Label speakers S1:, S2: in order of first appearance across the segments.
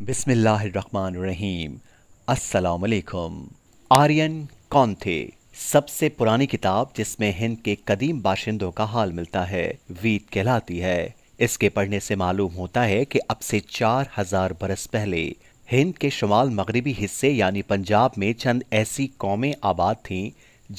S1: अस्सलाम असलकुम आर्यन कौन थे सबसे पुरानी किताब जिसमें हिंद के कदीम बाशिंदों का हाल मिलता है वीत कहलाती है इसके पढ़ने से मालूम होता है कि अब से चार हजार बरस पहले हिंद के शुमाल मगरबी हिस्से यानी पंजाब में चंद ऐसी कौमें आबाद थीं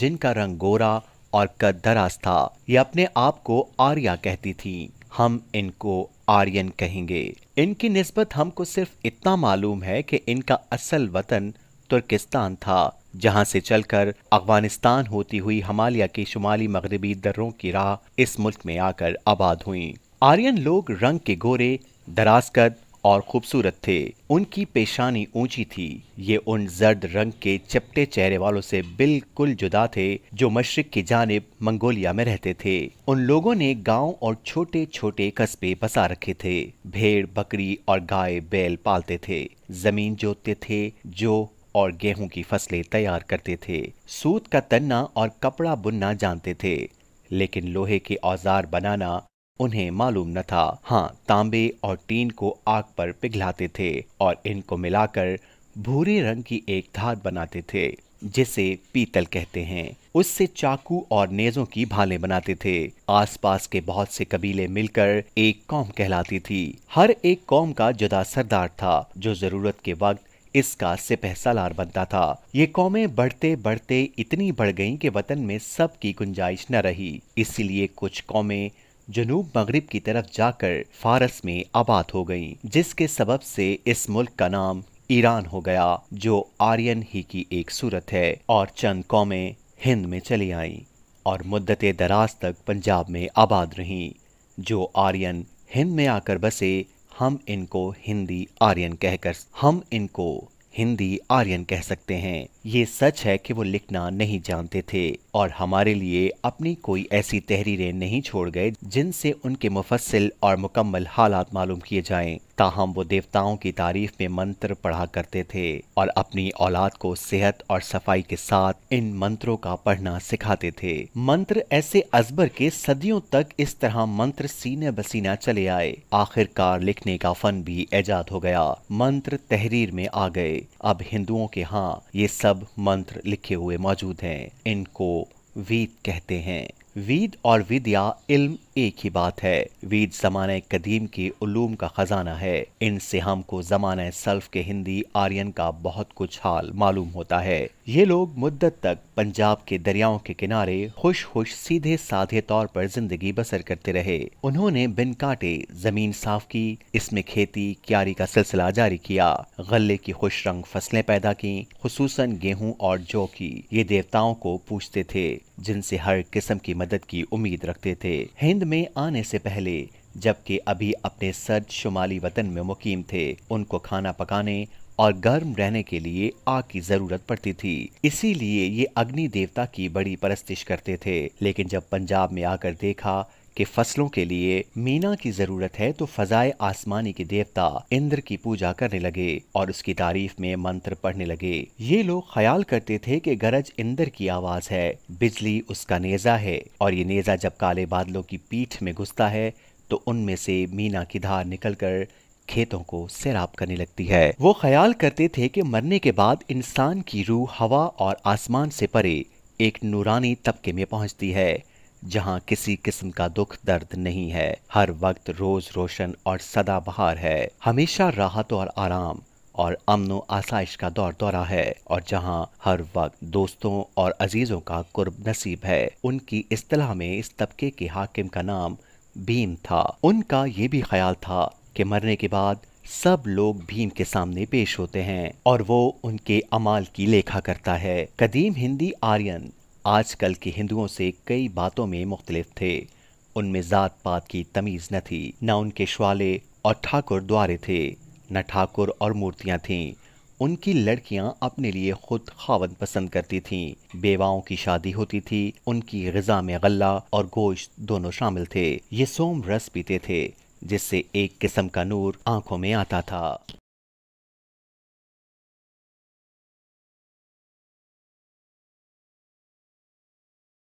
S1: जिनका रंग गोरा और कद दराज था ये अपने आप को आर्या कहती थीं हम इनको आर्यन कहेंगे इनकी नस्बत हमको सिर्फ इतना मालूम है कि इनका असल वतन तुर्किस्तान था जहां से चलकर अफगानिस्तान होती हुई हमालिया के शुमाली मगरबी दर्रों की राह इस मुल्क में आकर आबाद हुई आर्यन लोग रंग के गोरे दराज कद और खूबसूरत थे उनकी पेशानी ऊंची थी ये उन जर्द रंग के चपटे चेहरे वालों से बिल्कुल जुदा थे जो मशरक की जानब मंगोलिया में रहते थे उन लोगों ने गांव और छोटे छोटे कस्बे बसा रखे थे भेड़ बकरी और गाय बैल पालते थे जमीन जोतते थे जो और गेहूं की फसलें तैयार करते थे सूत का तन्ना और कपड़ा बुनना जानते थे लेकिन लोहे के औजार बनाना उन्हें मालूम न था हाँ तांबे और टीन को आग पर पिघलाते थे और इनको मिलाकर भूरे रंग की एक धात बनाते थे जिसे पीतल कहते हैं उससे चाकू और नेजों की भाले बनाते थे आसपास के बहुत से कबीले मिलकर एक कौम कहलाती थी हर एक कौम का जुदा सरदार था जो जरूरत के वक्त इसका सिपह सलार बनता था ये कौमें बढ़ते बढ़ते इतनी बढ़ गईं कि वतन में सब की गुंजाइश न रही इसीलिए कुछ कौमें जनूब मगरब की तरफ जाकर फारस में आबाद हो गई जिसके सबब से इस मुल्क का नाम ईरान हो गया जो आर्यन ही की एक सूरत है और चंद कौमें हिंद में चली आईं और मुद्दत दराज तक पंजाब में आबाद रहीं जो आर्यन हिंद में आकर बसे हम इनको हिंदी आर्यन कहकर हम इनको हिंदी आर्यन कह सकते हैं ये सच है कि वो लिखना नहीं जानते थे और हमारे लिए अपनी कोई ऐसी तहरीरें नहीं छोड़ गए जिनसे उनके मुफसल और मुकम्मल हालात मालूम किए जाएं। ताहम वो देवताओं की तारीफ में मंत्र पढ़ा करते थे और अपनी औलाद को सेहत और सफाई के साथ इन मंत्रों का पढ़ना सिखाते थे मंत्र ऐसे अजबर के सदियों तक इस तरह मंत्र सीने बसीना चले आए आखिरकार लिखने का फन भी ऐजाद हो गया मंत्र तहरीर में आ गए अब हिंदुओं के हाँ ये सब मंत्र लिखे हुए मौजूद हैं इनको वीत कहते हैं वीद और विद्या इल्म एक ही बात है वीद जमाने कदीम के उलूम का खजाना है इनसे हमको जमाने सल्फ के हिंदी आर्यन का बहुत कुछ हाल मालूम होता है ये लोग मुद्दत तक पंजाब के दरियाओं के किनारे खुश खुश सीधे साधे तौर पर जिंदगी बसर करते रहे उन्होंने बिन काटे जमीन साफ की इसमें खेती क्यारी का सिलसिला जारी किया गले की खुश रंग फसलें पैदा की खसूस गेहूँ और जौ की ये देवताओं को पूछते थे जिनसे हर किस्म की मदद की उम्मीद रखते थे हिंद में आने से पहले जबकि अभी अपने सर्द शुमाली वतन में मुकीम थे उनको खाना पकाने और गर्म रहने के लिए आग की जरूरत पड़ती थी इसीलिए ये अग्नि देवता की बड़ी परस्तिश करते थे लेकिन जब पंजाब में आकर देखा कि फसलों के लिए मीना की जरूरत है तो फजाए आसमानी के देवता इंद्र की पूजा करने लगे और उसकी तारीफ में मंत्र पढ़ने लगे ये लोग ख्याल करते थे कि गरज इंद्र की आवाज है बिजली उसका नेजा है और ये नेजा जब काले बादलों की पीठ में घुसता है तो उनमें से मीना की धार निकलकर खेतों को सैराब करने लगती है वो ख्याल करते थे कि मरने के बाद इंसान की रूह हवा और आसमान से परे एक नूरानी तबके में पहुंचती है जहाँ किसी किस्म का दुख दर्द नहीं है हर वक्त रोज रोशन और सदा बहार है हमेशा राहत और आराम और अमन आसाइश का दौर दौरा है और जहाँ हर वक्त दोस्तों और अजीजों का कुर्ब नसीब है उनकी असलाह में इस तबके के हाकिम का नाम भीम था उनका ये भी ख्याल था कि मरने के बाद सब लोग भीम के सामने पेश होते हैं और वो उनके अमाल की लेखा करता है कदीम हिंदी आर्यन आजकल के हिंदुओं से कई बातों में मुख्तलिफ थे उनमें ज़ात पात की तमीज़ न थी न उनके श्वाले और ठाकुर द्वारे थे न ठाकुर और मूर्तियाँ थीं उनकी लड़कियां अपने लिए खुद खावन पसंद करती थीं। बेवाओं की शादी होती थी उनकी गजा में गल्ला और गोश्त दोनों शामिल थे ये सोम रस पीते थे जिससे एक किस्म का नूर आंखों में आता था